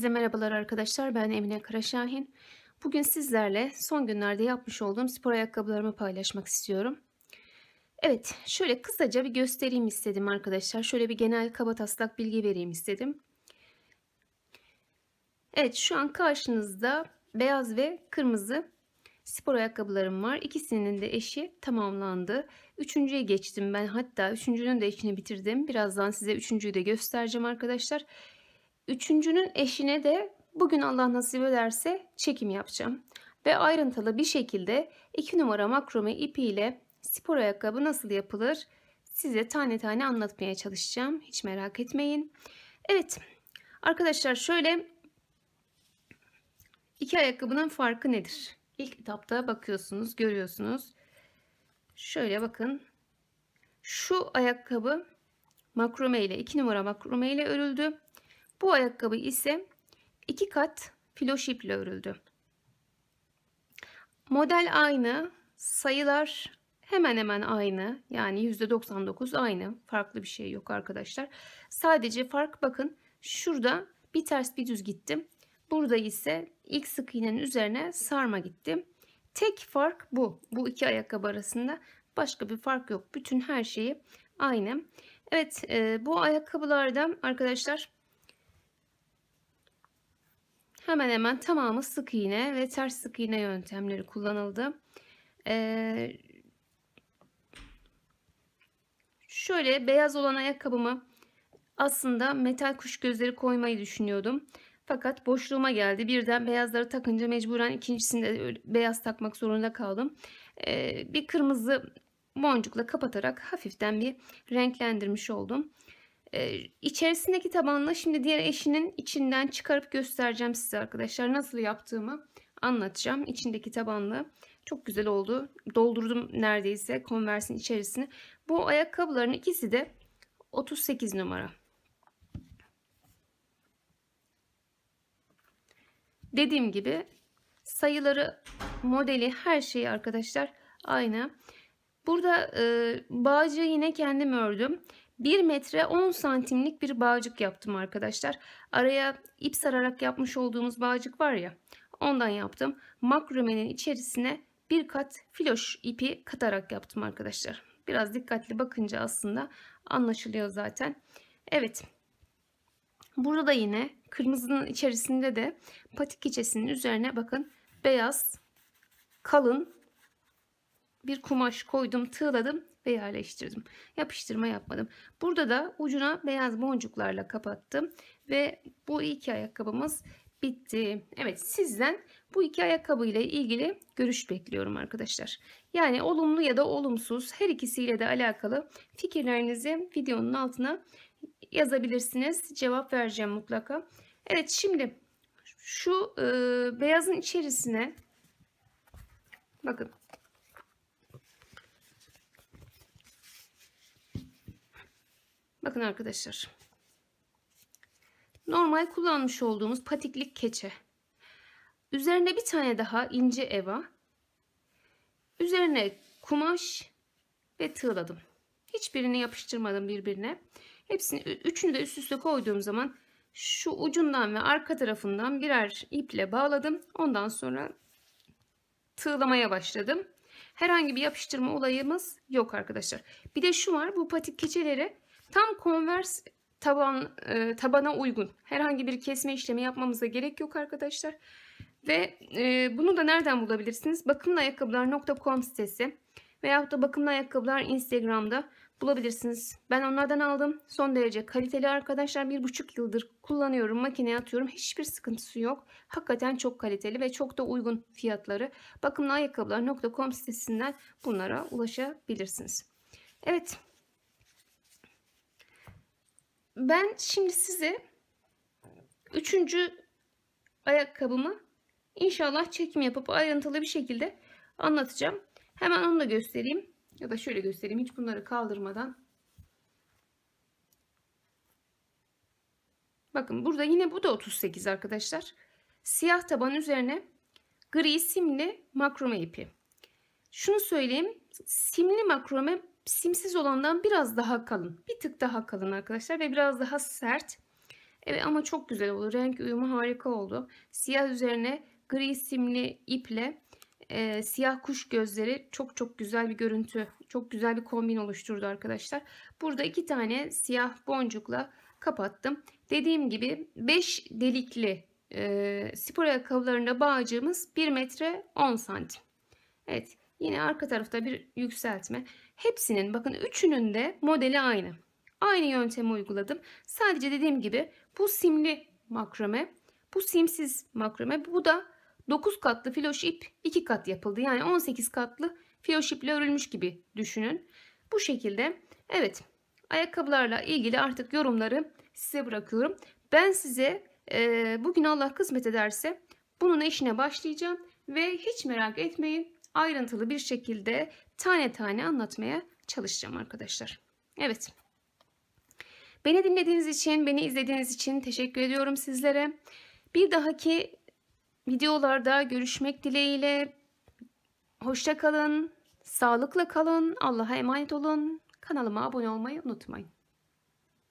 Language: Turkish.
Herkese merhabalar arkadaşlar. Ben Emine Karaşahin. Bugün sizlerle son günlerde yapmış olduğum spor ayakkabılarımı paylaşmak istiyorum. Evet, şöyle kısaca bir göstereyim istedim arkadaşlar. Şöyle bir genel kaba taslak bilgi vereyim istedim. Evet, şu an karşınızda beyaz ve kırmızı spor ayakkabılarım var. İkisinin de eşi tamamlandı. Üçüncüye geçtim ben. Hatta üçüncünün de eşini bitirdim. Birazdan size üçüncüyü de göstereceğim arkadaşlar. Arkadaşlar Üçüncünün eşine de bugün Allah nasip ederse çekim yapacağım. Ve ayrıntılı bir şekilde 2 numara makrome ipiyle spor ayakkabı nasıl yapılır size tane tane anlatmaya çalışacağım. Hiç merak etmeyin. Evet arkadaşlar şöyle iki ayakkabının farkı nedir? İlk etapta bakıyorsunuz görüyorsunuz. Şöyle bakın. Şu ayakkabı makrome ile 2 numara makrome ile örüldü. Bu ayakkabı ise iki kat filoş iple örüldü. Model aynı, sayılar hemen hemen aynı. Yani %99 aynı. Farklı bir şey yok arkadaşlar. Sadece fark bakın şurada bir ters bir düz gittim. Burada ise ilk sık iğnenin üzerine sarma gittim. Tek fark bu. Bu iki ayakkabı arasında başka bir fark yok. Bütün her şeyi aynı. Evet e, bu ayakkabılarda arkadaşlar hemen hemen tamamı sık iğne ve ters sık iğne yöntemleri kullanıldı. Ee, şöyle beyaz olan ayakkabımı aslında metal kuş gözleri koymayı düşünüyordum. Fakat boşluğuma geldi. Birden beyazları takınca mecburen ikincisinde beyaz takmak zorunda kaldım. Ee, bir kırmızı boncukla kapatarak hafiften bir renklendirmiş oldum. Ee, içerisindeki tabanla şimdi diğer eşinin içinden çıkarıp göstereceğim size arkadaşlar. Nasıl yaptığımı anlatacağım. İçindeki tabanlı. Çok güzel oldu. Doldurdum neredeyse konversin içerisini. Bu ayakkabıların ikisi de 38 numara. Dediğim gibi sayıları, modeli, her şeyi arkadaşlar aynı. Burada e, bağcığı yine kendim ördüm. 1 metre 10 santimlik bir bağcık yaptım arkadaşlar. Araya ip sararak yapmış olduğumuz bağcık var ya ondan yaptım. Makromenin içerisine bir kat filoş ipi katarak yaptım arkadaşlar. Biraz dikkatli bakınca aslında anlaşılıyor zaten. Evet. Burada da yine kırmızının içerisinde de patik keçesinin üzerine bakın beyaz kalın bir kumaş koydum tığladım ve yerleştirdim. Yapıştırma yapmadım. Burada da ucuna beyaz boncuklarla kapattım ve bu iki ayakkabımız bitti. Evet sizden bu iki ayakkabı ile ilgili görüş bekliyorum arkadaşlar. Yani olumlu ya da olumsuz her ikisiyle de alakalı fikirlerinizi videonun altına yazabilirsiniz. Cevap vereceğim mutlaka. Evet şimdi şu e, beyazın içerisine bakın Bakın arkadaşlar. Normal kullanmış olduğumuz patiklik keçe. Üzerine bir tane daha ince eva. Üzerine kumaş ve tığladım. Hiçbirini yapıştırmadım birbirine. Hepsini üçünü de üst üste koyduğum zaman şu ucundan ve arka tarafından birer iple bağladım. Ondan sonra tığlamaya başladım. Herhangi bir yapıştırma olayımız yok arkadaşlar. Bir de şu var bu patik keçeleri Tam konvers taban e, tabana uygun. Herhangi bir kesme işlemi yapmamıza gerek yok arkadaşlar. Ve e, bunu da nereden bulabilirsiniz? Bakımlaayakkabılar.com sitesi veyahut da bakımlı ayakkabılar Instagram'da bulabilirsiniz. Ben onlardan aldım. Son derece kaliteli arkadaşlar. Bir buçuk yıldır kullanıyorum. Makineye atıyorum. Hiçbir sıkıntısı yok. Hakikaten çok kaliteli ve çok da uygun fiyatları. Bakımlı ayakkabılar.com sitesinden bunlara ulaşabilirsiniz. Evet ben şimdi size üçüncü ayakkabımı inşallah çekim yapıp ayrıntılı bir şekilde anlatacağım. Hemen onu da göstereyim. Ya da şöyle göstereyim. Hiç bunları kaldırmadan. Bakın burada yine bu da 38 arkadaşlar. Siyah taban üzerine gri simli makrome ipi. Şunu söyleyeyim. Simli makrome simsiz olandan biraz daha kalın. Bir tık daha kalın arkadaşlar ve biraz daha sert. Evet ama çok güzel oldu. Renk uyumu harika oldu. Siyah üzerine gri simli iple e, siyah kuş gözleri çok çok güzel bir görüntü. Çok güzel bir kombin oluşturdu arkadaşlar. Burada iki tane siyah boncukla kapattım. Dediğim gibi 5 delikli e, spor ayakkabılarında bağcığımız 1 metre 10 santim. Evet yine arka tarafta bir yükseltme. Hepsinin bakın üçünün de modeli aynı. Aynı yöntemi uyguladım. Sadece dediğim gibi bu simli makrome, bu simsiz makrome, bu da 9 katlı filoş ip 2 kat yapıldı. Yani 18 katlı filoş iple örülmüş gibi düşünün. Bu şekilde evet ayakkabılarla ilgili artık yorumları size bırakıyorum. Ben size e, bugün Allah kısmet ederse bunun işine başlayacağım ve hiç merak etmeyin ayrıntılı bir şekilde tane tane anlatmaya çalışacağım arkadaşlar. Evet. Beni dinlediğiniz için, beni izlediğiniz için teşekkür ediyorum sizlere. Bir dahaki videolarda görüşmek dileğiyle. Hoşça kalın, sağlıkla kalın, Allah'a emanet olun. Kanalıma abone olmayı unutmayın.